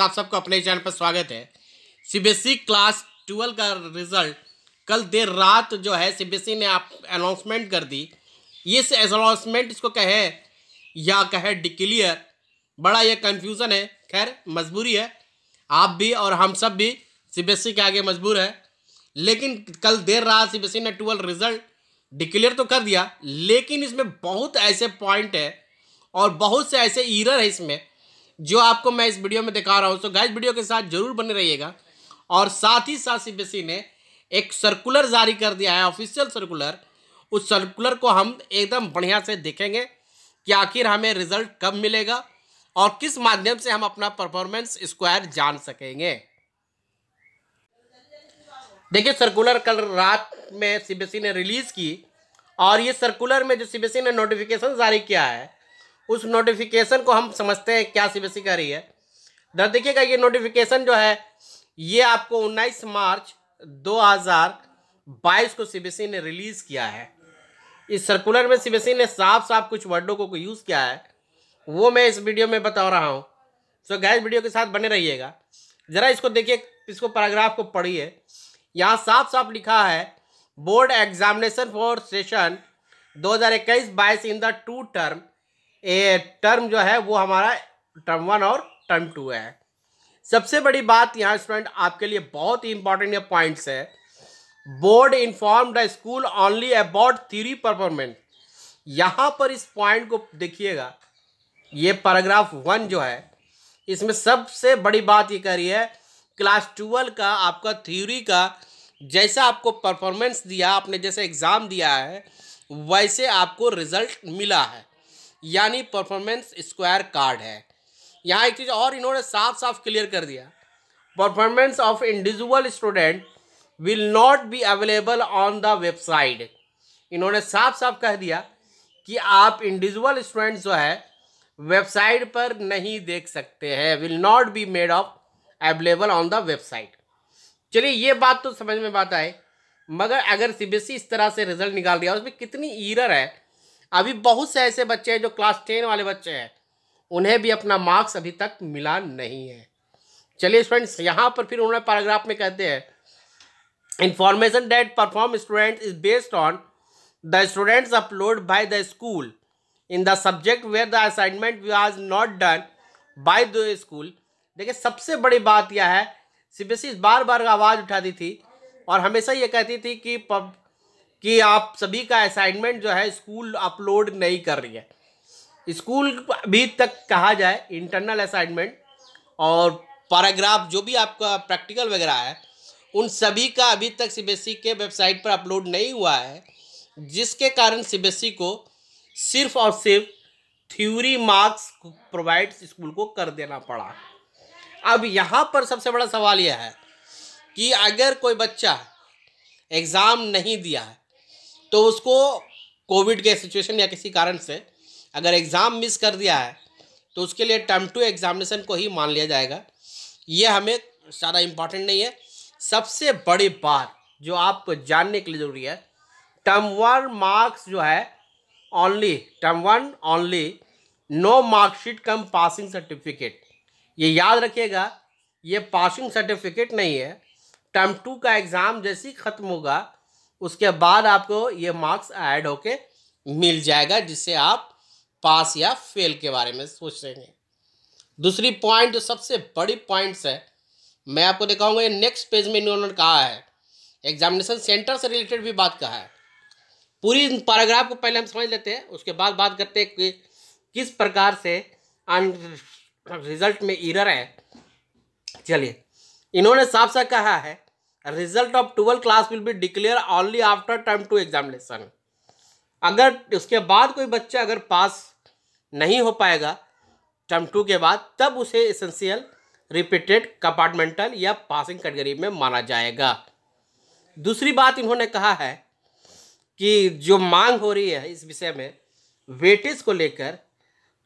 आप सबको अपने चैनल पर स्वागत है सीबीएसई क्लास ट्वेल्व का रिजल्ट कल देर रात जो है सीबीएसई e ने आप अनाउंसमेंट कर दी ये अनाउंसमेंट इसको कहे या कहे डिक्लियर बड़ा ये कंफ्यूजन है खैर मजबूरी है आप भी और हम सब भी सीबीएसई e के आगे मजबूर है लेकिन कल देर रात सीबीएसई e ने ट्वेल्व रिजल्ट डिक्लेयर तो कर दिया लेकिन इसमें बहुत ऐसे पॉइंट है और बहुत से ऐसे ईरर है इसमें जो आपको मैं इस वीडियो में दिखा रहा हूँ तो गाइस वीडियो के साथ जरूर बने रहिएगा और साथ ही साथ सी ने एक सर्कुलर जारी कर दिया है ऑफिशियल सर्कुलर उस सर्कुलर को हम एकदम बढ़िया से देखेंगे कि आखिर हमें रिजल्ट कब मिलेगा और किस माध्यम से हम अपना परफॉर्मेंस स्क्वायर जान सकेंगे देखिए सर्कुलर कल रात में सीबीएसई ने रिलीज़ की और ये सर्कुलर में जो सीबीएसई ने नोटिफिकेशन जारी किया है उस नोटिफिकेशन को हम समझते हैं क्या सी e कह रही है दर देखिएगा ये नोटिफिकेशन जो है ये आपको 19 मार्च 2022 को सी e ने रिलीज़ किया है इस सर्कुलर में सी e ने साफ साफ कुछ वर्डों को यूज़ किया है वो मैं इस वीडियो में बता रहा हूँ सो तो गैस वीडियो के साथ बने रहिएगा ज़रा इसको देखिए इसको पैराग्राफ को पढ़िए यहाँ साफ साफ लिखा है board examination for session 2021-22 in the two term A, term जो है वो हमारा टर्म वन और टर्म टू है सबसे बड़ी बात यहाँ स्टूडेंट आपके लिए बहुत ही इंपॉर्टेंट ये पॉइंट्स है board inform the school only about theory performance यहाँ पर इस पॉइंट को देखिएगा ये पैराग्राफ वन जो है इसमें सबसे बड़ी बात ये कह रही है क्लास ट्वेल्व का आपका थ्योरी का जैसा आपको परफॉर्मेंस दिया आपने जैसे एग्ज़ाम दिया है वैसे आपको रिजल्ट मिला है यानी परफॉर्मेंस स्क्वायर कार्ड है यहाँ एक चीज़ और इन्होंने साफ साफ क्लियर कर दिया performance of individual student will not be available on the website इन्होंने साफ साफ कह दिया कि आप इंडिविजुअल स्टूडेंट जो है वेबसाइट पर नहीं देख सकते हैं will not be made of available on the website चलिए ये बात तो समझ में बात आए मगर अगर सी e इस तरह से रिजल्ट निकाल दिया उसमें कितनी ईरर है अभी बहुत से ऐसे बच्चे हैं जो क्लास टेन वाले बच्चे हैं उन्हें भी अपना मार्क्स अभी तक मिला नहीं है चलिए स्टूडेंट्स यहाँ पर फिर उन्होंने पैराग्राफ में कहते हैं information that perform student is based on the students upload by the school in the subject where the assignment we as not done by the school देखिए सबसे बड़ी बात यह है सी बी एस ई बार बार आवाज़ उठाती थी और हमेशा ये कहती थी कि कि आप सभी का असाइनमेंट जो है स्कूल अपलोड नहीं कर रही है स्कूल अभी तक कहा जाए इंटरनल असाइनमेंट और पैराग्राफ जो भी आपका प्रैक्टिकल वगैरह है उन सभी का अभी तक सी e के वेबसाइट पर अपलोड नहीं हुआ है जिसके कारण सी e को सिर्फ और सिर्फ थ्योरी मार्क्स प्रोवाइड स्कूल को कर देना पड़ा अब यहाँ पर सबसे बड़ा सवाल यह है कि अगर कोई बच्चा एग्ज़ाम नहीं दिया है तो उसको कोविड के सिचुएशन या किसी कारण से अगर एग्ज़ाम मिस कर दिया है तो उसके लिए टर्म टू एग्ज़ामिनेशन को ही मान लिया जाएगा ये हमें ज़्यादा इम्पॉर्टेंट नहीं है सबसे बड़ी बात जो आपको जानने के लिए ज़रूरी है टर्म वन मार्क्स जो है only term one only no marksheet come passing certificate ये याद रखिएगा ये पासिंग सर्टिफिकेट नहीं है टर्म टू का एग्ज़ाम जैसे ही ख़त्म होगा उसके बाद आपको ये मार्क्स ऐड होके मिल जाएगा जिससे आप पास या फेल के बारे में सोच हैं दूसरी पॉइंट जो सबसे बड़ी पॉइंट्स है मैं आपको दिखाऊंगा ये नेक्स्ट पेज में इन्होंने कहा है एग्जामिनेशन सेंटर से रिलेटेड भी बात कहा है पूरी पैराग्राफ को पहले हम समझ लेते हैं उसके बाद बात करते हैं कि किस प्रकार से रिजल्ट में इरर है चलिए इन्होंने साफ साफ कहा है result of twelve class will be declare only after term two examination अगर उसके बाद कोई बच्चा अगर पास नहीं हो पाएगा टर्म टू के बाद तब उसे एसेंशियल रिपीटेड कंपार्टमेंटल या पासिंग कैटेगरी में माना जाएगा दूसरी बात इन्होंने कहा है कि जो मांग हो रही है इस विषय में वेटेज को लेकर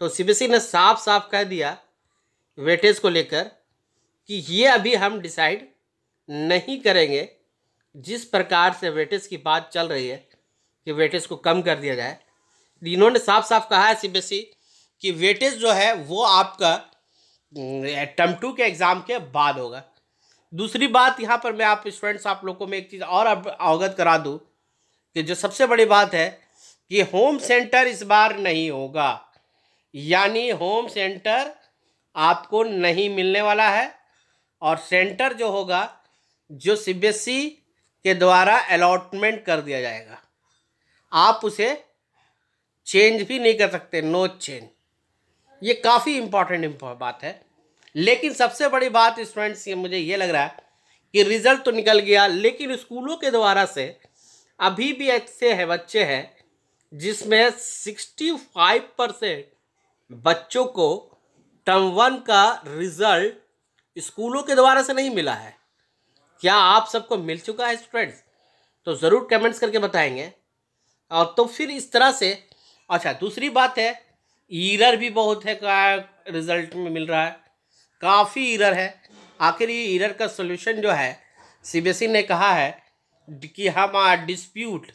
तो सी e ने साफ साफ कह दिया वेटेज को लेकर कि ये अभी हम डिसाइड नहीं करेंगे जिस प्रकार से वेटेज की बात चल रही है कि वेटेज को कम कर दिया जाए इन्होंने साफ साफ कहा है सीबीएसई कि वेटेज जो है वो आपका टर्म टू के एग्ज़ाम के बाद होगा दूसरी बात यहाँ पर मैं आप स्टूडेंट्स आप लोगों मैं एक चीज़ और अवगत करा दूँ कि जो सबसे बड़ी बात है कि होम सेंटर इस बार नहीं होगा यानी होम सेंटर आपको नहीं मिलने वाला है और सेंटर जो होगा जो सी e के द्वारा अलॉटमेंट कर दिया जाएगा आप उसे चेंज भी नहीं कर सकते नो चेंज ये काफ़ी इम्पॉर्टेंट बात है लेकिन सबसे बड़ी बात स्टूडेंट्स ये मुझे ये लग रहा है कि रिज़ल्ट तो निकल गया लेकिन स्कूलों के द्वारा से अभी भी ऐसे है बच्चे हैं जिसमें सिक्सटी फाइव परसेंट बच्चों को टर्म वन का रिज़ल्ट स्कूलों के द्वारा से नहीं मिला है क्या आप सबको मिल चुका है स्टूडेंट्स तो ज़रूर कमेंट्स करके बताएंगे और तो फिर इस तरह से अच्छा दूसरी बात है ईरर भी बहुत है का रिजल्ट में मिल रहा है काफ़ी ईरर है आखिर ये ईरर का सोल्यूशन जो है सी e ने कहा है कि हम डिस्प्यूट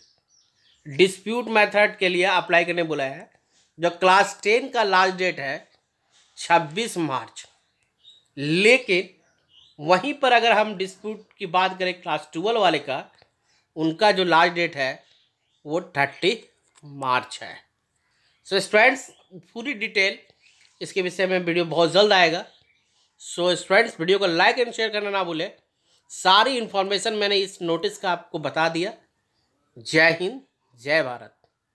डिस्प्यूट मेथड के लिए अप्लाई करने बोला है जो क्लास टेन का लास्ट डेट है छब्बीस मार्च लेकिन वहीं पर अगर हम डिस्प्यूट की बात करें क्लास ट्वेल्व वाले का उनका जो लास्ट डेट है वो थर्टी मार्च है सो so स्टूडेंट्स पूरी डिटेल इसके विषय में वीडियो बहुत जल्द आएगा सो so स्टूडेंट्स वीडियो को लाइक एंड शेयर करना ना भूलें सारी इन्फॉर्मेशन मैंने इस नोटिस का आपको बता दिया जय हिंद जय भारत